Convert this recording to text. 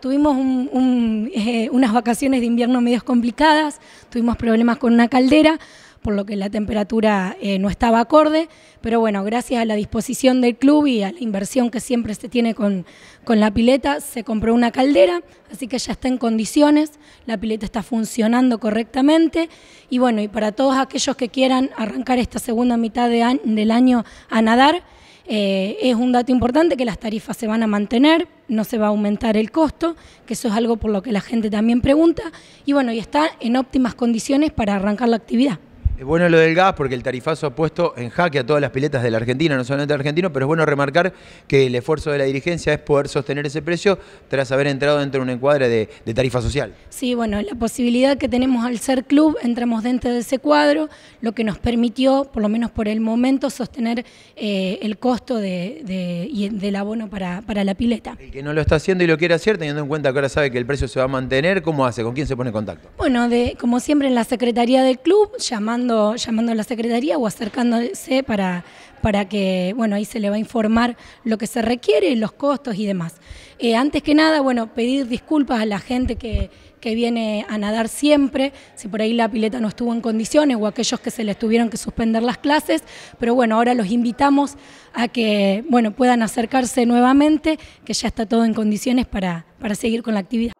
Tuvimos eh, unas vacaciones de invierno medio complicadas, tuvimos problemas con una caldera, por lo que la temperatura eh, no estaba acorde, pero bueno, gracias a la disposición del club y a la inversión que siempre se tiene con, la pileta, se compró una caldera, así que ya está en condiciones, la pileta está funcionando correctamente y bueno, y para todos aquellos que quieran arrancar esta segunda mitad del año a nadar, eh, es un dato importante que las tarifas se van a mantener, no se va a aumentar el costo, que eso es algo por lo que la gente también pregunta, y bueno, y está en óptimas condiciones para arrancar la actividad. Es bueno lo del gas porque el tarifazo ha puesto en jaque a todas las piletas de la Argentina, no solamente argentino, pero es bueno remarcar que el esfuerzo de la dirigencia es poder sostener ese precio tras haber entrado dentro de un encuadre de, tarifa social. Sí, bueno, la posibilidad que tenemos al ser club, entramos dentro de ese cuadro, lo que nos permitió, por lo menos por el momento, sostener eh, el costo de, del abono para, para la pileta. El que no lo está haciendo y lo quiere hacer, teniendo en cuenta que ahora sabe que el precio se va a mantener, ¿cómo hace? ¿Con quién se pone en contacto? Bueno, como siempre en la Secretaría del Club, llamando llamando, a la Secretaría o acercándose para, para que, bueno, ahí se le va a informar lo que se requiere, los costos y demás. Eh, antes que nada, bueno, pedir disculpas a la gente que, que viene a nadar siempre, si por ahí la pileta no estuvo en condiciones o aquellos que se les tuvieron que suspender las clases, pero bueno, ahora los invitamos a que bueno, puedan acercarse nuevamente, que ya está todo en condiciones para, para seguir con la actividad.